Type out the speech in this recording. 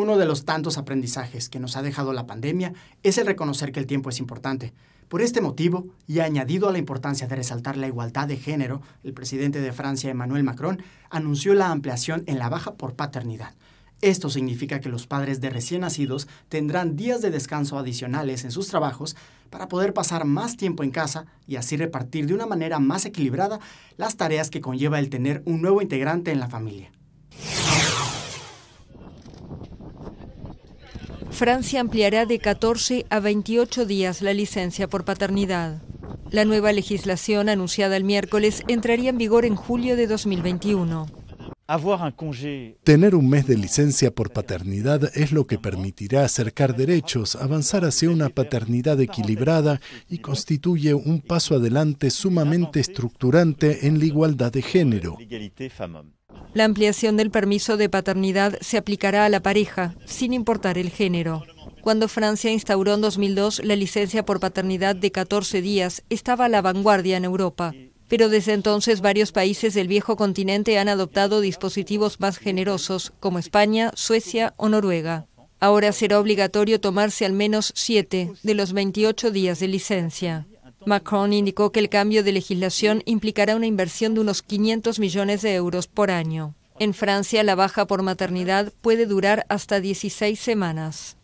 Uno de los tantos aprendizajes que nos ha dejado la pandemia es el reconocer que el tiempo es importante. Por este motivo, y añadido a la importancia de resaltar la igualdad de género, el presidente de Francia, Emmanuel Macron, anunció la ampliación en la baja por paternidad. Esto significa que los padres de recién nacidos tendrán días de descanso adicionales en sus trabajos para poder pasar más tiempo en casa y así repartir de una manera más equilibrada las tareas que conlleva el tener un nuevo integrante en la familia. Francia ampliará de 14 a 28 días la licencia por paternidad. La nueva legislación anunciada el miércoles entraría en vigor en julio de 2021. Tener un mes de licencia por paternidad es lo que permitirá acercar derechos, avanzar hacia una paternidad equilibrada y constituye un paso adelante sumamente estructurante en la igualdad de género. La ampliación del permiso de paternidad se aplicará a la pareja, sin importar el género. Cuando Francia instauró en 2002 la licencia por paternidad de 14 días, estaba a la vanguardia en Europa. Pero desde entonces varios países del viejo continente han adoptado dispositivos más generosos, como España, Suecia o Noruega. Ahora será obligatorio tomarse al menos siete de los 28 días de licencia. Macron indicó que el cambio de legislación implicará una inversión de unos 500 millones de euros por año. En Francia, la baja por maternidad puede durar hasta 16 semanas.